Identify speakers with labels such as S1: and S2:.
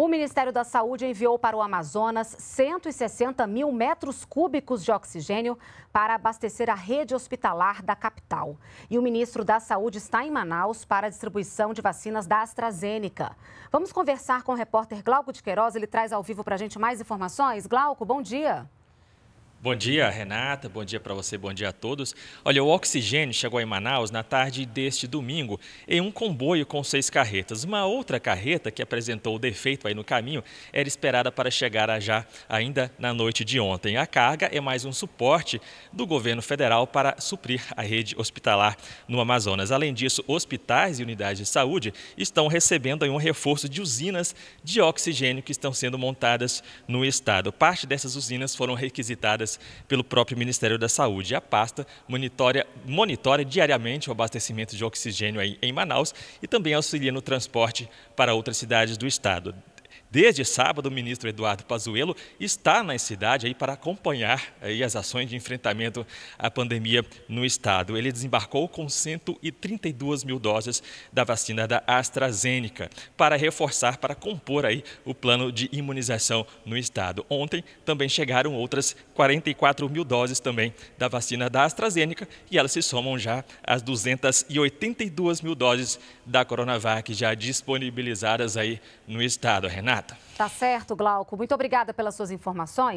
S1: O Ministério da Saúde enviou para o Amazonas 160 mil metros cúbicos de oxigênio para abastecer a rede hospitalar da capital. E o ministro da Saúde está em Manaus para a distribuição de vacinas da AstraZeneca. Vamos conversar com o repórter Glauco de Queiroz, ele traz ao vivo para a gente mais informações. Glauco, bom dia.
S2: Bom dia, Renata. Bom dia para você, bom dia a todos. Olha, o oxigênio chegou em Manaus na tarde deste domingo em um comboio com seis carretas. Uma outra carreta que apresentou o defeito aí no caminho era esperada para chegar a já ainda na noite de ontem. A carga é mais um suporte do governo federal para suprir a rede hospitalar no Amazonas. Além disso, hospitais e unidades de saúde estão recebendo aí um reforço de usinas de oxigênio que estão sendo montadas no estado. Parte dessas usinas foram requisitadas pelo próprio Ministério da Saúde. A pasta monitora, monitora diariamente o abastecimento de oxigênio em Manaus e também auxilia no transporte para outras cidades do estado. Desde sábado, o ministro Eduardo Pazuello está na cidade aí para acompanhar aí as ações de enfrentamento à pandemia no estado. Ele desembarcou com 132 mil doses da vacina da AstraZeneca para reforçar, para compor aí o plano de imunização no estado. Ontem também chegaram outras 44 mil doses também da vacina da AstraZeneca e elas se somam já às 282 mil doses da Coronavac já disponibilizadas aí no estado. Renato
S1: Tá certo, Glauco. Muito obrigada pelas suas informações.